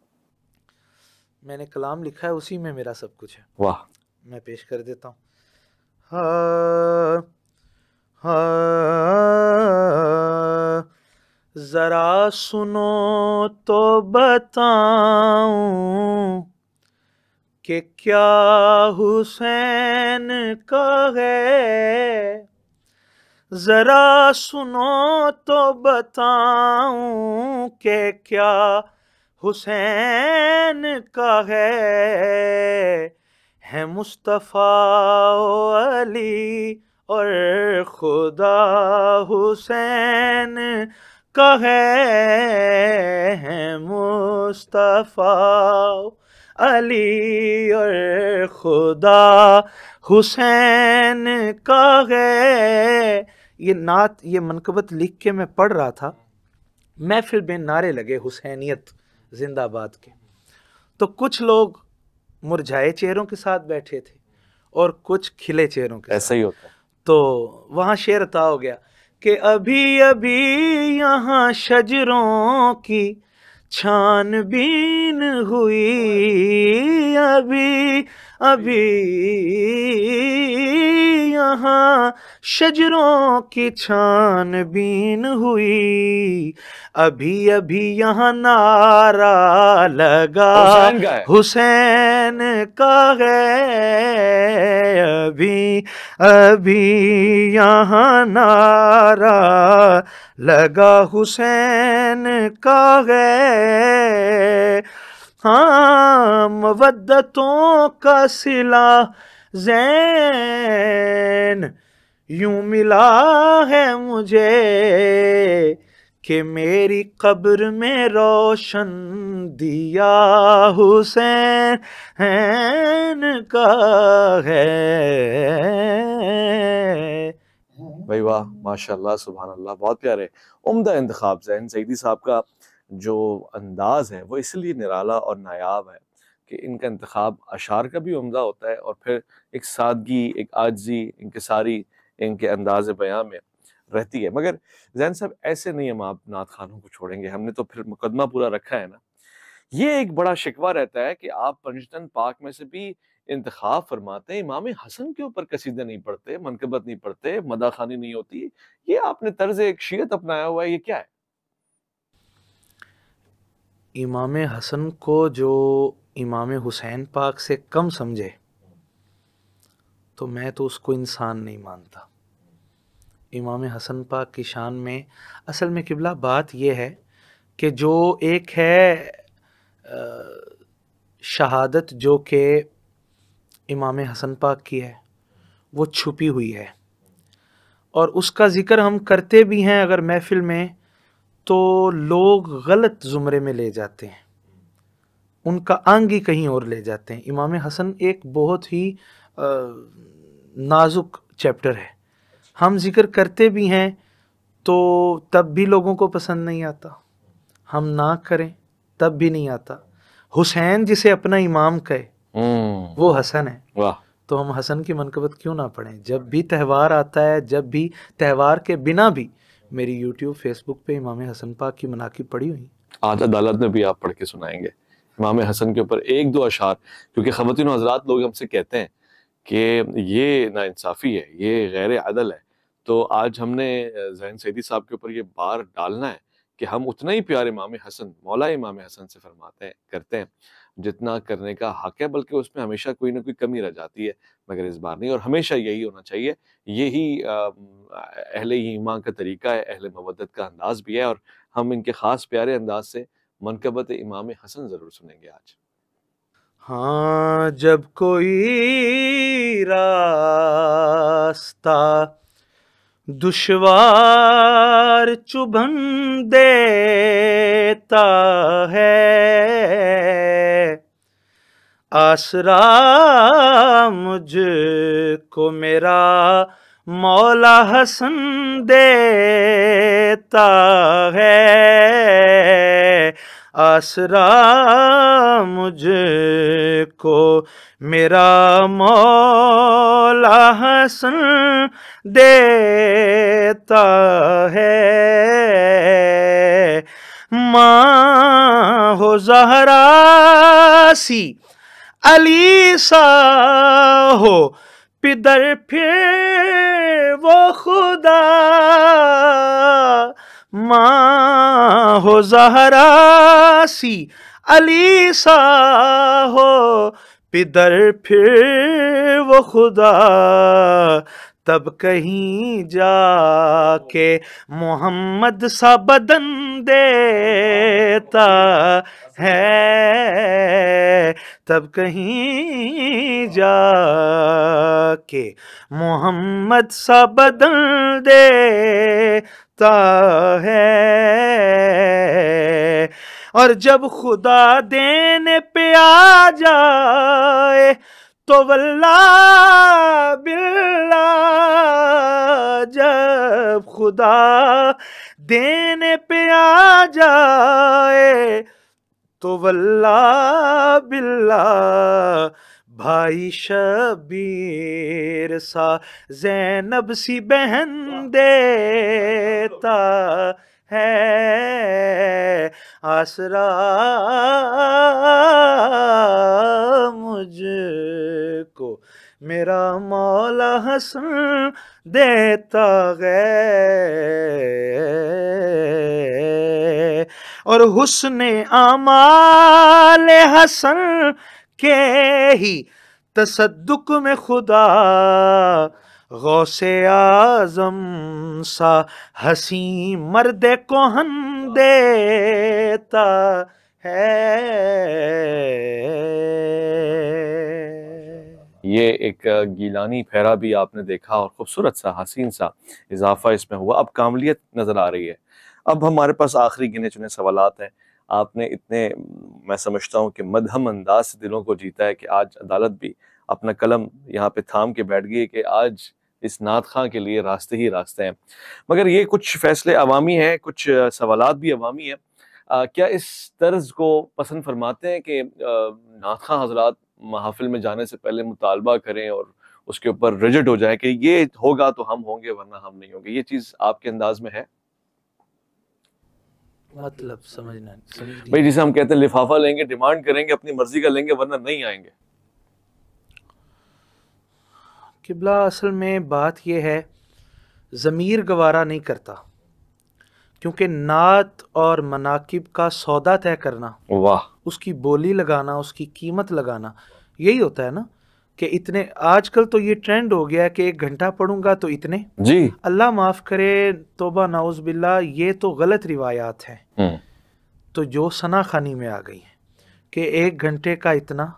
मैंने कलाम लिखा है उसी में मेरा सब कुछ है वाह मैं पेश कर देता हूँ हाँ हाँ, ज़रा सुनो तो बताऊं कि क्या हुसैन का है ज़रा सुनो तो बताऊं कि क्या हुसैन का है है मुस्तफ़ा अली और खुदा हुसैन कहे है मुस्तफ़ा अली और खुदा हुसैन कहे ये नात ये मनकबत लिख के मैं पढ़ रहा था महफिल में नारे लगे हुसैनियत जिंदाबाद के तो कुछ लोग मुरझाए चेहरों के साथ बैठे थे और कुछ खिले चेहरों के ऐसा ही होता है तो वहाँ शेर था हो गया कि अभी अभी यहाँ शजरों की छानबीन हुई अभी अभी यहाँ शजरों की छानबीन हुई अभी अभी यहाँ नारा लगा हुसैन का है अभी अभी यहाँ नारा लगा हुसैन का है हाँ मवदतों का सिला जैन यूं मिला है मुझे कि मेरी कब्र में रोशन दिया हुसैन का है भाई वाह माशाल्लाह सुबहान अल्लाह बहुत प्यारे उम्दा इंतखाब जैन सईदी साहब का जो अंदाज़ है वो इसलिए निराला और नायाब है कि इनका इंतखब अशार का भी उमदा होता है और फिर एक सादगी एक आजी इनके सारी इनके अंदाज बयाँ में रहती है मगर जैन साहब ऐसे नहीं हम आप नात खानों को छोड़ेंगे हमने तो फिर मुकदमा पूरा रखा है ना ये एक बड़ा शिकवा रहता है कि आप पंजतन पाक में से भी इंतखा फरमाते हैं इमाम हसन के ऊपर कसीदे नहीं पढ़ते मनकबत नहीं पढ़ते मदा खानी नहीं होती ये आपने तर्ज एक शीयत अपनाया हुआ है ये क्या है इमाम हसन को जो इमाम हुसैन पाक से कम समझे तो मैं तो उसको इंसान नहीं मानता इमाम हसन पाक की शान में असल में किबला बात यह है कि जो एक है शहादत जो कि इमाम हसन पाक की है वो छुपी हुई है और उसका ज़िक्र हम करते भी हैं अगर महफिल में तो लोग गलत ज़ुमरे में ले जाते हैं उनका अंग ही कहीं और ले जाते हैं इमाम हसन एक बहुत ही नाजुक चैप्टर है हम जिक्र करते भी हैं तो तब भी लोगों को पसंद नहीं आता हम ना करें तब भी नहीं आता हुसैन जिसे अपना इमाम कहे हम्म। वो हसन है वाह तो हम हसन की मनकबत क्यों ना पढ़ें जब भी त्यौहार आता है जब भी त्यौहार के बिना भी मेरी यूट्यूब फेसबुक पे इमाम हसन पाक की मनाकी पड़ी हुई आज अदालत में भी आप पढ़ के सुनाएंगे इमाम हसन के ऊपर एक दो अशार क्योंकि ख़वान हजरात लोग हमसे कहते हैं कि ये नाानसाफ़ी है ये गैर अदल है तो आज हमने जहन सैदी साहब के ऊपर ये बार डालना है कि हम उतना ही प्यार इमाम हसन मौला इमाम हसन से फरमाते हैं करते हैं जितना करने का हक है बल्कि उसमें हमेशा कोई ना कोई कमी रह जाती है मगर इस बार नहीं और हमेशा यही होना चाहिए यही अहल ईमां का तरीका है अहल मबदत का अंदाज भी है और हम इनके ख़ास प्यारे अंदाज से मनकबत इमाम हसन ज़रूर सुनेंगे आज हाँ जब कोई रास्ता दुश्वार चुभन देता है आसरा मुझको मेरा मौला हसन देता है आसरा मुझे को मेरा मौला हसन देता है माँ हो जहरासी अली सा हो पिदर फिर वो खुदा हो जहरा सी अली सा हो पिदर फिर वो खुदा तब कहीं जाके मोहम्मद सा बदन देता है तब कहीं जाके मोहम्मद सा बदन देता है और जब खुदा देने पे आ जाए तो वल्ला बिल्ला जब खुदा देने पे आ जाए तो वल्ला बिल्ला भाई शबीर सा जैनब सी बहन देता है आसरा मुझको मेरा मौला हसन देता गए और हुसन आमाल हसन के ही तसदुक में खुदा गौसे आजम सा हसी मर्द कोहन देता है ये एक गीलानी फेरा भी आपने देखा और खूबसूरत सा हसीन सा इजाफा इसमें हुआ अब कामलियत नज़र आ रही है अब हमारे पास आखिरी गिने चुने सवाल हैं आपने इतने मैं समझता हूँ कि मदहम अंदाज से दिलों को जीता है कि आज अदालत भी अपना कलम यहाँ पे थाम के बैठ गई कि आज इस नात खां के लिए रास्ते ही रास्ते हैं मगर ये कुछ फैसले अवामी हैं कुछ सवाल भी अवामी हैं क्या इस तर्ज को पसंद फरमाते हैं कि नात खां हजरात महाफिल में जाने से पहले मुतालबा करें और उसके ऊपर रिजट हो जाए कि ये होगा तो हम होंगे वरना हम नहीं होंगे ये चीज़ आपके अंदाज में है मतलब समझना भाई जिसे हम कहते हैं लिफाफा लेंगे डिमांड करेंगे अपनी मर्जी का लेंगे वरना नहीं आएंगे किबला असल में बात यह है ज़मीर गवारा नहीं करता क्योंकि नात और मनाकिब का सौदा तय करना वाह उसकी बोली लगाना उसकी कीमत लगाना यही होता है ना कि इतने आजकल तो ये ट्रेंड हो गया कि एक घंटा पढ़ूंगा तो इतने जी अल्लाह माफ़ करे तोबा नाउज बिल्ला ये तो गलत रिवायात हैं हम्म। तो जो सना खानी में आ गई है कि एक घंटे का इतना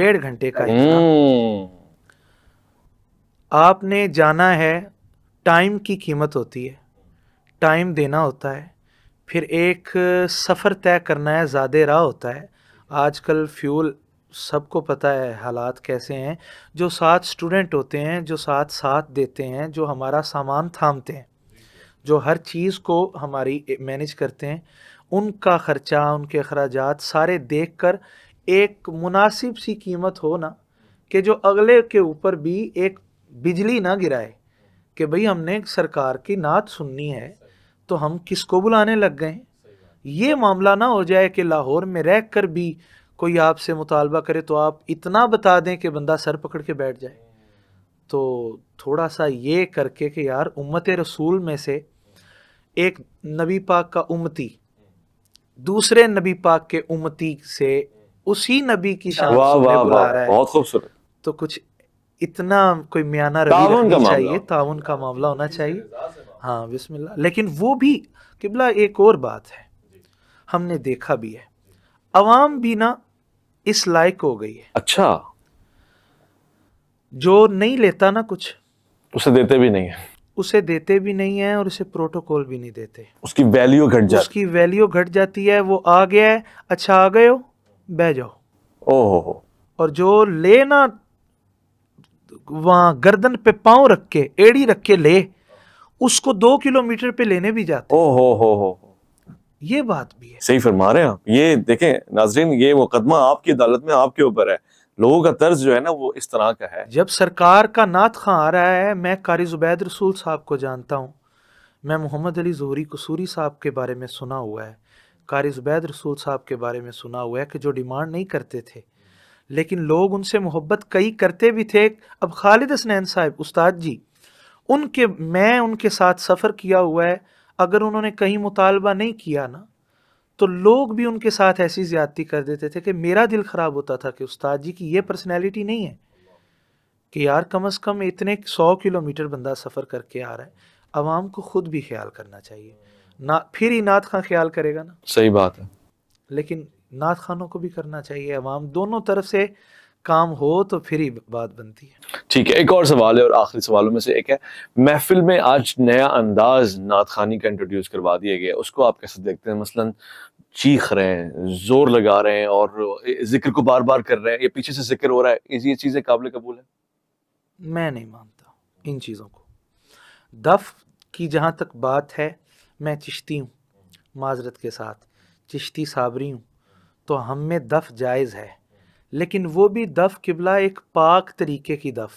डेढ़ घंटे का इतना हम्म। आपने जाना है टाइम की कीमत होती है टाइम देना होता है फिर एक सफ़र तय करना है ज़्यादा राह होता है आजकल फ्यूल सबको पता है हालात कैसे हैं जो साथ स्टूडेंट होते हैं जो साथ साथ देते हैं जो हमारा सामान थामते हैं जो हर चीज़ को हमारी मैनेज करते हैं उनका ख़र्चा उनके अखराज सारे देख कर एक मुनासिब सी कीमत हो ना कि जो अगले के ऊपर भी एक बिजली ना गिराए कि भाई हमने सरकार की नात सुननी है तो हम किसको बुलाने लग गए ये मामला ना हो जाए कि लाहौर में रह कर भी कोई आपसे मुतालबा करे तो आप इतना बता दें कि बंदा सर पकड़ के बैठ जाए तो थोड़ा सा ये करके कि यार उम्मत रसूल में से एक नबी पाक का उम्मती दूसरे नबी पाक के उम्मती से उसी नबी की शान बुला रहा है बहुत खूबसूरत तो कुछ इतना कोई म्याना रवि चाहिए ताउन का मामला होना चाहिए हाँ बिस्मिल्लाह लेकिन वो भी किबला एक और बात है हमने देखा भी है अवाम भी ना इस लायक हो गई है अच्छा जो नहीं लेता ना कुछ उसे देते भी नहीं है उसे देते भी नहीं है और उसे प्रोटोकॉल भी नहीं देते उसकी वैल्यू घट जाती उसकी वैल्यू घट जाती है वो आ गया है अच्छा आ गए हो बह जाओ ओहो और जो लेना वहाँ गर्दन पे पाँव रख के एड़ी रख के ले उसको दो किलोमीटर पे लेने भी जाते हो हो हो हो ये बात भी है सही फरमा रहे हैं आप ये देखें नाजरीन ये मुकदमा आपकी अदालत में आपके ऊपर है लोगों का तर्ज जो है ना वो इस तरह का है जब सरकार का नात खां आ रहा है मैं कारी जुबैद रसूल साहब को जानता हूँ मैं मोहम्मद अली जहरी कसूरी साहब के बारे में सुना हुआ है कारी जुबैद रसूल साहब के बारे में सुना हुआ है कि जो डिमांड नहीं करते थे लेकिन लोग उनसे मोहब्बत कई करते भी थे अब खालिद हसनैन साहब उस्ताद जी उनके मैं उनके साथ सफ़र किया हुआ है अगर उन्होंने कहीं मुतालबा नहीं किया ना तो लोग भी उनके साथ ऐसी ज़्यादती कर देते थे कि मेरा दिल ख़राब होता था कि उस्ताद जी की ये पर्सनैलिटी नहीं है कि यार कम अज़ कम इतने सौ किलोमीटर बंदा सफ़र करके आ रहा है आवाम को ख़ुद भी ख्याल करना चाहिए ना फिर ही नात खां ख्याल करेगा ना सही बात है लेकिन नात खानों को भी करना चाहिए अवाम दोनों तरफ से काम हो तो फिर ही बात बनती है ठीक है एक और सवाल है और आखिरी सवालों में से एक है महफिल में आज नया अंदाज नात खानी का इंट्रोड्यूस करवा दिया गया उसको आप कैसे देखते हैं मसलन चीख रहे हैं जोर लगा रहे हैं और जिक्र को बार बार कर रहे हैं ये पीछे से जिक्र हो रहा है ये चीज़ें काबिल कबूल है मैं नहीं मानता इन चीज़ों को दफ की जहाँ तक बात है मैं चिश्ती हूँ माजरत के साथ चिश्ती साबरी हूँ तो हम में दफ़ जायज़ है लेकिन वो भी दफ़ किबला एक पाक तरीके की दफ़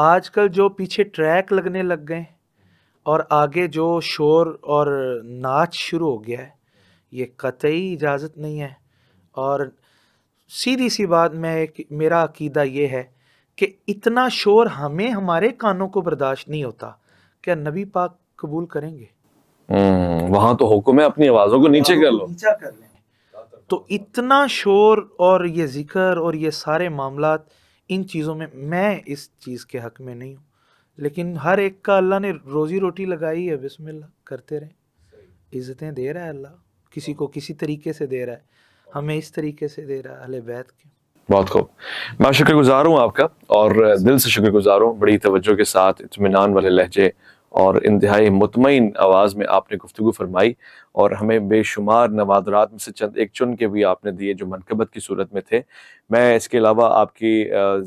आजकल जो पीछे ट्रैक लगने लग गए और आगे जो शोर और नाच शुरू हो गया है ये कतई इजाज़त नहीं है और सीधी सी बात मैं एक मेरा अकीदा ये है कि इतना शोर हमें हमारे कानों को बर्दाश्त नहीं होता क्या नबी पाक कबूल करेंगे हम्म, वहां तो हुक्म है अपनी आवाज़ों को नीचे कर लो नीचा कर लें तो इतना शोर और ये ज़िक्र और ये सारे मामला इन चीज़ों में मैं इस चीज़ के हक़ में नहीं हूँ लेकिन हर एक का अल्लाह ने रोज़ी रोटी लगाई है बिस्मिल्लाह करते रहें इज़्ज़तें दे रहा है अल्लाह किसी हाँ। को किसी तरीके से दे रहा है हमें इस तरीके से दे रहा है अहल बैत के बहुत खूब मैं शुक्रगुजार हूँ आपका और दिल से शुक्रगुजार हूँ बड़ी तवज्जो के साथ इतमान वाले लहजे और इंतहाई मुतमिन आवाज़ में आपने गुफ्तु फरमाई और हमें बेशुमार नवादरात में से चंद एक चुन के भी आपने दिए जो मनकबत की सूरत में थे मैं इसके अलावा आपकी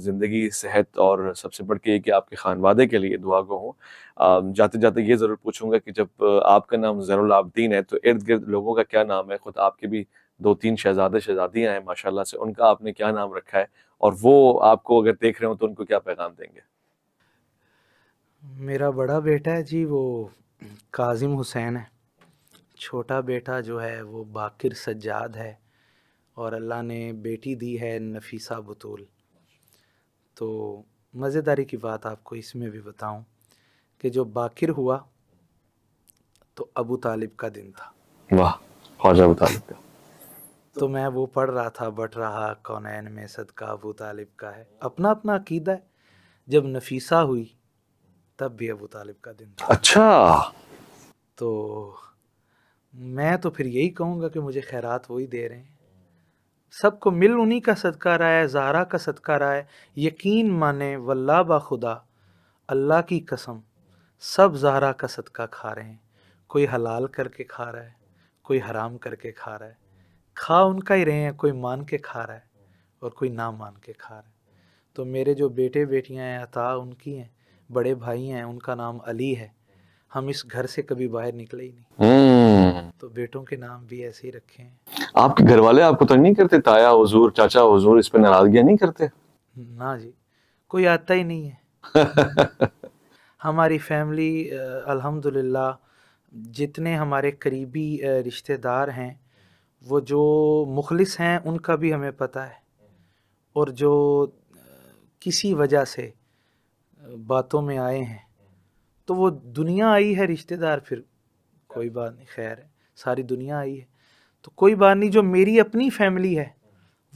ज़िंदगी सेहत और सबसे बढ़ के ये कि आपके खान वादे के लिए दुआ गो हूँ जाते जाते ये ज़रूर पूछूंगा कि जब आपका नाम ज़रूलाब्दीन है तो इर्द गिर्द लोगों का क्या नाम है ख़ुद आपके भी दो तीन शहजादे शहजादियाँ हैं माशाला से उनका आपने क्या नाम रखा है और वो आपको अगर देख रहे हो तो उनको क्या पैगाम देंगे मेरा बड़ा बेटा है जी वो काज़िम हुसैन है छोटा बेटा जो है वो बाकिर सज्जाद है और अल्लाह ने बेटी दी है नफीसा बतूल तो मज़ेदारी की बात आपको इसमें भी बताऊं कि जो बाकिर हुआ तो अबू तालिब का दिन था वाह ख्वाजा अबू तालिब का तो मैं वो पढ़ रहा था बट रहा कौनैन में सदका अबू तालिब का है अपना अपना अकीदा है जब नफीसा हुई तब भी अबू तालिब का दिन था अच्छा तो मैं तो फिर यही कहूँगा कि मुझे खैरात वही दे रहे हैं सबको मिल उन्हीं का सदका रहा है जहरा का सदका रहा है यकीन माने वल्ला खुदा अल्लाह की कसम सब जहरा का सदका खा रहे हैं कोई हलाल करके खा रहा है कोई हराम करके खा रहा है खा उनका ही रहे हैं कोई मान के खा रहा है और कोई ना मान के खा रहा है तो मेरे जो बेटे बेटियां हैं अता उनकी हैं बड़े भाई हैं उनका नाम अली है हम इस घर से कभी बाहर निकले ही नहीं हम्म। तो बेटों के नाम भी ऐसे ही रखे हैं आपके घर वाले आपको तंग तो नहीं करते ताया हुजूर चाचा हुजूर इस पे नाराजगी नहीं करते ना जी कोई आता ही नहीं है [LAUGHS] हमारी फैमिली अल्हम्दुलिल्लाह जितने हमारे करीबी रिश्तेदार हैं वो जो मुखलिस हैं उनका भी हमें पता है और जो किसी वजह से बातों में आए हैं तो वो दुनिया आई है रिश्तेदार फिर कोई बात नहीं खैर है सारी दुनिया आई है तो कोई बात नहीं जो मेरी अपनी फैमिली है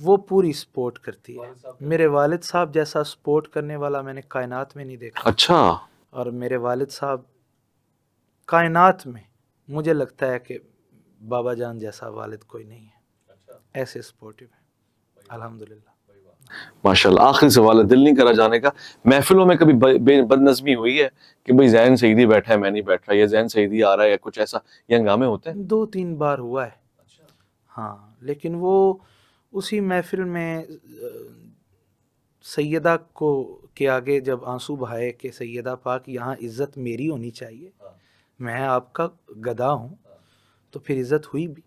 वो पूरी सपोर्ट करती है मेरे वालिद साहब जैसा सपोर्ट करने वाला मैंने कायनात में नहीं देखा अच्छा और मेरे वालिद साहब कायनात में मुझे लगता है कि बाबा जान जैसा वालिद कोई नहीं है अच्छा। ऐसे सपोर्टिव है अलहमदिल्ला माशाल्लाह आखिरी सवाल है दिल नहीं करा जाने का महफिलों में कभी बदनजमी हुई है कि भाई जैन सईदी बैठा है मैं नहीं बैठ रहा या जैन सईदी आ रहा है या कुछ ऐसा ये हंगामे होते हैं दो तीन बार हुआ है अच्छा। हाँ लेकिन वो उसी महफिल में सैदा को के आगे जब आंसू बहाए कि सैदा पाक यहाँ इज्जत मेरी होनी चाहिए हाँ। मैं आपका गदा हूँ हाँ। तो फिर इज्जत हुई भी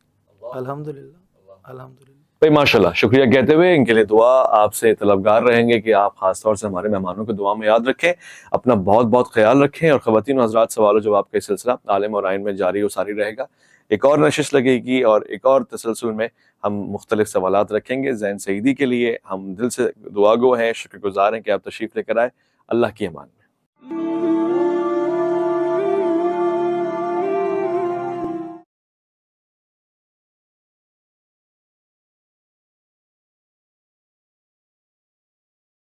अल्हम्दुलिल्लाह अल्हम्दुलिल्लाह भाई माशाल्लाह शुक्रिया कहते हुए इनके लिए दुआ आपसे तलबगार रहेंगे कि आप खासतौर से हमारे मेहमानों को दुआ में याद रखें अपना बहुत बहुत ख्याल रखें और ख़वान हजरात सवाल जवाब का सिलसिला आलम और आइन में जारी व रहेगा एक और नशिश लगेगी और एक और तसलसल में हम मुख्तलिफ सवाल रखेंगे जैन सईदी के लिए हम दिल से दुआ गो हैं शुक्रगुजार हैं कि आप तशरीफ़ लेकर आए अल्लाह की अमान में